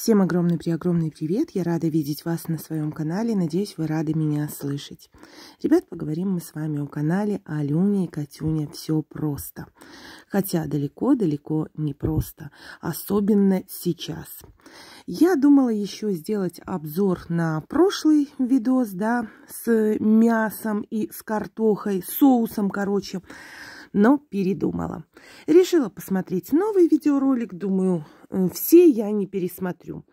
Всем огромный-преогромный привет! Я рада видеть вас на своем канале. Надеюсь, вы рады меня слышать. Ребят, поговорим мы с вами о канале Алюня и Катюня. Все просто. Хотя далеко-далеко не просто. Особенно сейчас. Я думала еще сделать обзор на прошлый видос, да, с мясом и с картохой, соусом, Короче но передумала. Решила посмотреть новый видеоролик, думаю, э, все я не пересмотрю.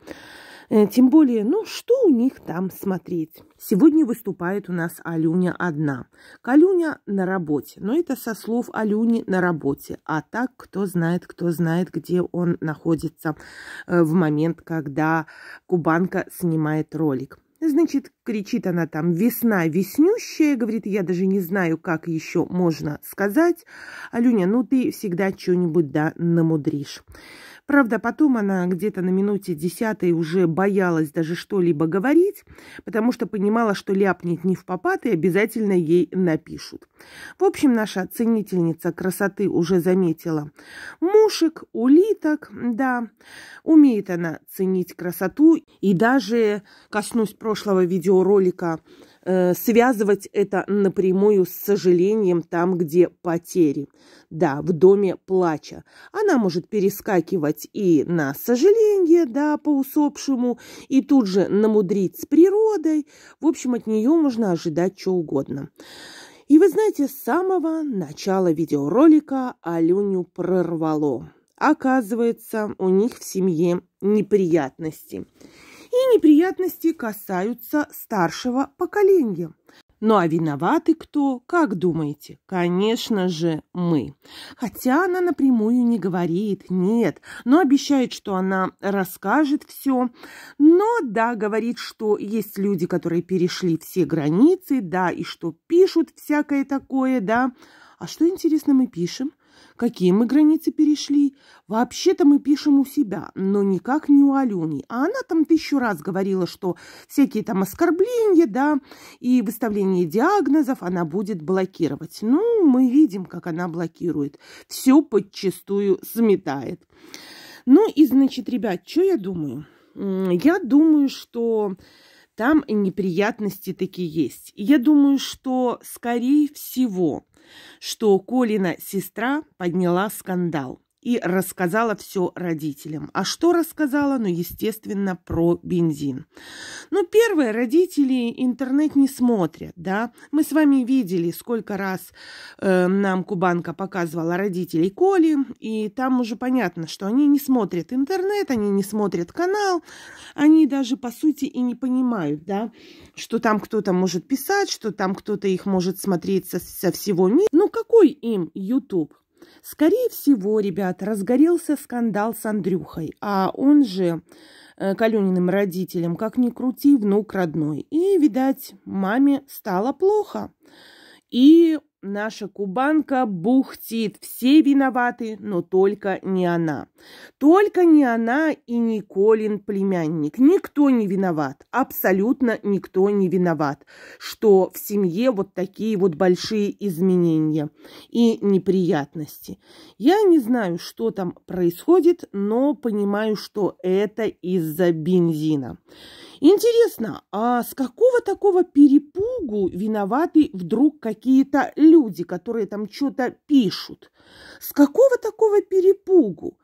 Э, тем более, ну, что у них там смотреть? Сегодня выступает у нас Алюня одна. Калюня на работе, но это со слов Алюни на работе. А так, кто знает, кто знает, где он находится э, в момент, когда Кубанка снимает ролик. Значит, кричит она там, весна веснющая, говорит, я даже не знаю, как еще можно сказать. Алюня, ну ты всегда что-нибудь да намудришь. Правда, потом она где-то на минуте десятой уже боялась даже что-либо говорить, потому что понимала, что ляпнет не в попад и обязательно ей напишут. В общем, наша ценительница красоты уже заметила мушек, улиток, да. Умеет она ценить красоту и даже, коснусь прошлого видеоролика, Э, связывать это напрямую с сожалением там, где потери. Да, в доме плача. Она может перескакивать и на сожаление, да, по усопшему, и тут же намудрить с природой. В общем, от нее можно ожидать что угодно. И вы знаете, с самого начала видеоролика Алюню прорвало. Оказывается, у них в семье неприятности и неприятности касаются старшего поколения. Ну а виноваты кто, как думаете? Конечно же, мы. Хотя она напрямую не говорит, нет, но обещает, что она расскажет все. Но да, говорит, что есть люди, которые перешли все границы, да, и что пишут всякое такое, да. А что, интересно, мы пишем? Какие мы границы перешли? Вообще-то мы пишем у себя, но никак не у Алюни. А она там тысячу раз говорила, что всякие там оскорбления, да, и выставление диагнозов она будет блокировать. Ну, мы видим, как она блокирует. Все подчастую сметает. Ну и, значит, ребят, что я думаю? Я думаю, что там неприятности такие есть. Я думаю, что, скорее всего, что Колина сестра подняла скандал и рассказала все родителям. А что рассказала? Ну, естественно, про бензин. Ну, первое, родители интернет не смотрят, да. Мы с вами видели, сколько раз э, нам Кубанка показывала родителей Коли, и там уже понятно, что они не смотрят интернет, они не смотрят канал, они даже, по сути, и не понимают, да, что там кто-то может писать, что там кто-то их может смотреть со, со всего мира. Ну, какой им YouTube? Скорее всего, ребят, разгорелся скандал с Андрюхой, а он же э, Калюниным родителям, как ни крути, внук родной. И, видать, маме стало плохо. И Наша кубанка бухтит, все виноваты, но только не она. Только не она и не Колин племянник. Никто не виноват, абсолютно никто не виноват, что в семье вот такие вот большие изменения и неприятности. Я не знаю, что там происходит, но понимаю, что это из-за бензина. Интересно, а с какого такого перепада? другу виноваты вдруг какие-то люди, которые там что-то пишут. С какого такого перепугу?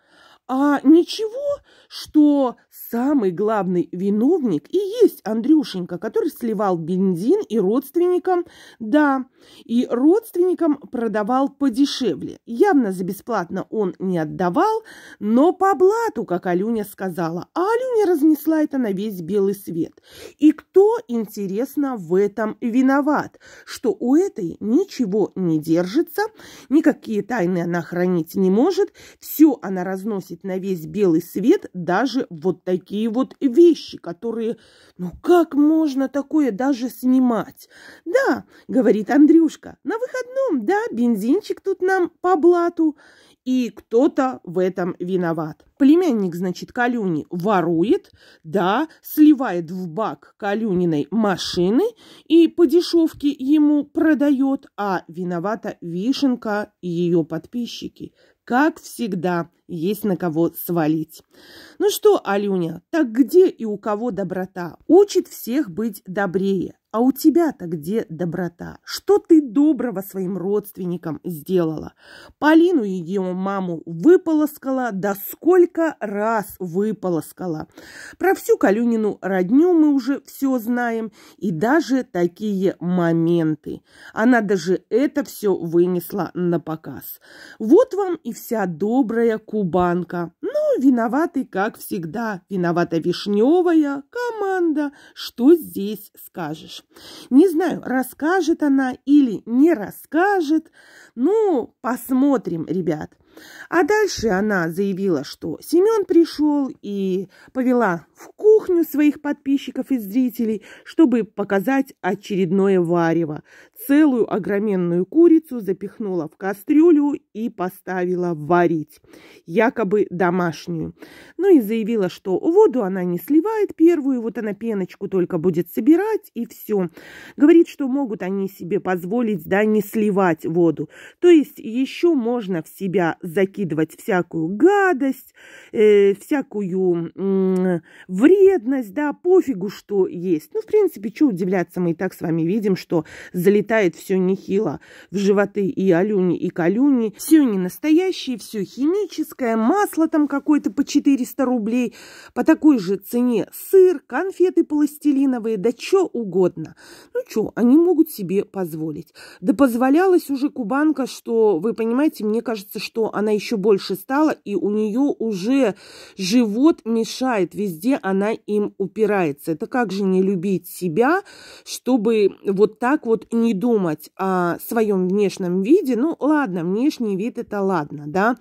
А ничего, что самый главный виновник и есть Андрюшенька, который сливал бензин и родственникам, да, и родственникам продавал подешевле. Явно за бесплатно он не отдавал, но по блату, как Алюня сказала. А Алюня разнесла это на весь белый свет. И кто, интересно, в этом виноват, что у этой ничего не держится, никакие тайны она хранить не может, все она разносит видеть на весь белый свет даже вот такие вот вещи, которые, ну как можно такое даже снимать? Да, говорит Андрюшка, на выходном, да, бензинчик тут нам по блату, и кто-то в этом виноват. Племянник, значит, Калюни ворует, да, сливает в бак Калюниной машины и по дешевке ему продает, а виновата Вишенка и ее подписчики как всегда, есть на кого свалить. Ну что, Алюня, так где и у кого доброта? Учит всех быть добрее. А у тебя-то где доброта? Что ты доброго своим родственникам сделала? Полину и ее маму выполоскала, да сколько раз выполоскала. Про всю Калюнину родню мы уже все знаем, и даже такие моменты. Она даже это все вынесла на показ. Вот вам и вся добрая кубанка. Ну, виноваты, как всегда, виновата вишневая команда. Что здесь скажешь? Не знаю, расскажет она или не расскажет. Ну, посмотрим, ребят. А дальше она заявила, что Семен пришел и повела в кухню своих подписчиков и зрителей, чтобы показать очередное варево целую огроменную курицу запихнула в кастрюлю и поставила варить, якобы домашнюю. Ну и заявила, что воду она не сливает первую, вот она пеночку только будет собирать и все. Говорит, что могут они себе позволить, да, не сливать воду. То есть еще можно в себя закидывать всякую гадость, э, всякую э, вредность, да, пофигу, что есть. Ну, в принципе, что удивляться, мы и так с вами видим, что залетаем влетает все нехило в животы и алюни, и калюни. Все не настоящее, все химическое, масло там какое-то по 400 рублей, по такой же цене сыр, конфеты пластилиновые, да что угодно. Ну что, они могут себе позволить. Да позволялась уже кубанка, что, вы понимаете, мне кажется, что она еще больше стала, и у нее уже живот мешает, везде она им упирается. Это как же не любить себя, чтобы вот так вот не думать о своем внешнем виде, ну ладно, внешний вид это ладно, да,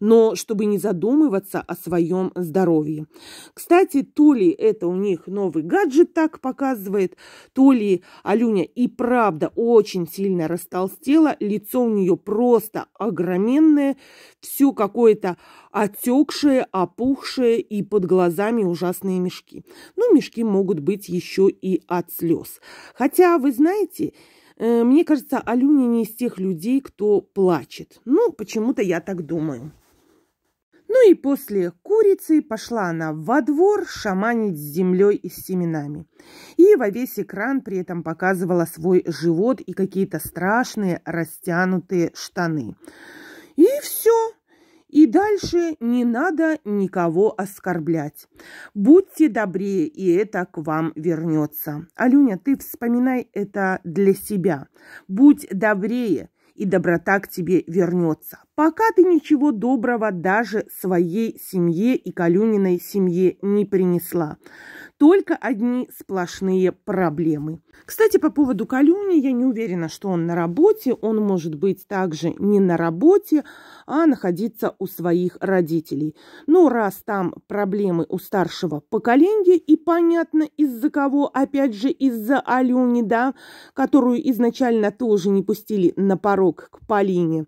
но чтобы не задумываться о своем здоровье. Кстати, то ли это у них новый гаджет так показывает, то ли Алюня и правда очень сильно растолстела, лицо у нее просто огроменное, все какое-то отекшее, опухшее и под глазами ужасные мешки. Ну, мешки могут быть еще и от слез. Хотя, вы знаете, Э, мне кажется, Алюня не из тех людей, кто плачет. Ну, почему-то я так думаю. Ну и после курицы пошла она во двор шаманить с землей и с семенами. И во весь экран при этом показывала свой живот и какие-то страшные растянутые штаны. И все. И дальше не надо никого оскорблять. Будьте добрее, и это к вам вернется. Алюня, ты вспоминай это для себя. Будь добрее, и доброта к тебе вернется. Пока ты ничего доброго даже своей семье и Калюниной семье не принесла. Только одни сплошные проблемы. Кстати, по поводу Калюни, я не уверена, что он на работе. Он может быть также не на работе, а находиться у своих родителей. Но раз там проблемы у старшего поколения, и понятно из-за кого, опять же из-за Алюни, да, которую изначально тоже не пустили на порог к Полине,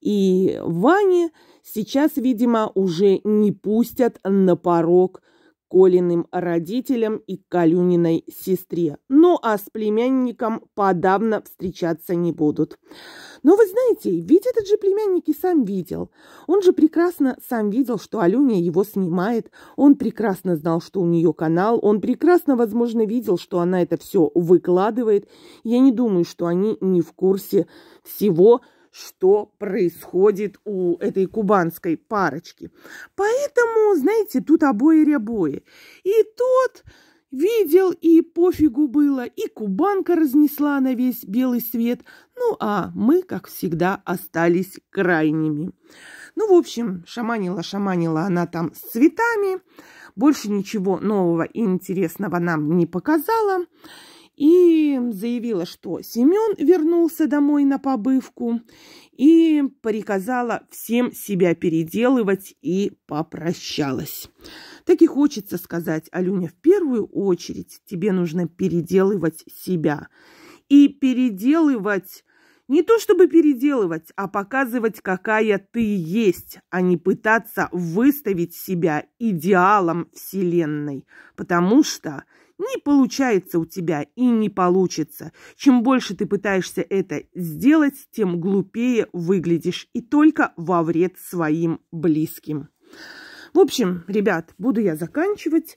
и Ване сейчас, видимо, уже не пустят на порог Колиным родителям и Калюниной сестре. Ну а с племянником подавно встречаться не будут. Но вы знаете, ведь этот же племянник и сам видел. Он же прекрасно сам видел, что Алюня его снимает. Он прекрасно знал, что у нее канал. Он прекрасно, возможно, видел, что она это все выкладывает. Я не думаю, что они не в курсе всего, что происходит у этой кубанской парочки. Поэтому, знаете, тут обои ребои. И тот видел, и пофигу было, и кубанка разнесла на весь белый свет. Ну, а мы, как всегда, остались крайними. Ну, в общем, шаманила-шаманила она там с цветами. Больше ничего нового и интересного нам не показала и заявила, что Семен вернулся домой на побывку и приказала всем себя переделывать и попрощалась. Так и хочется сказать, Алюня, в первую очередь тебе нужно переделывать себя и переделывать не то чтобы переделывать, а показывать, какая ты есть, а не пытаться выставить себя идеалом Вселенной. Потому что не получается у тебя и не получится. Чем больше ты пытаешься это сделать, тем глупее выглядишь и только во вред своим близким. В общем, ребят, буду я заканчивать.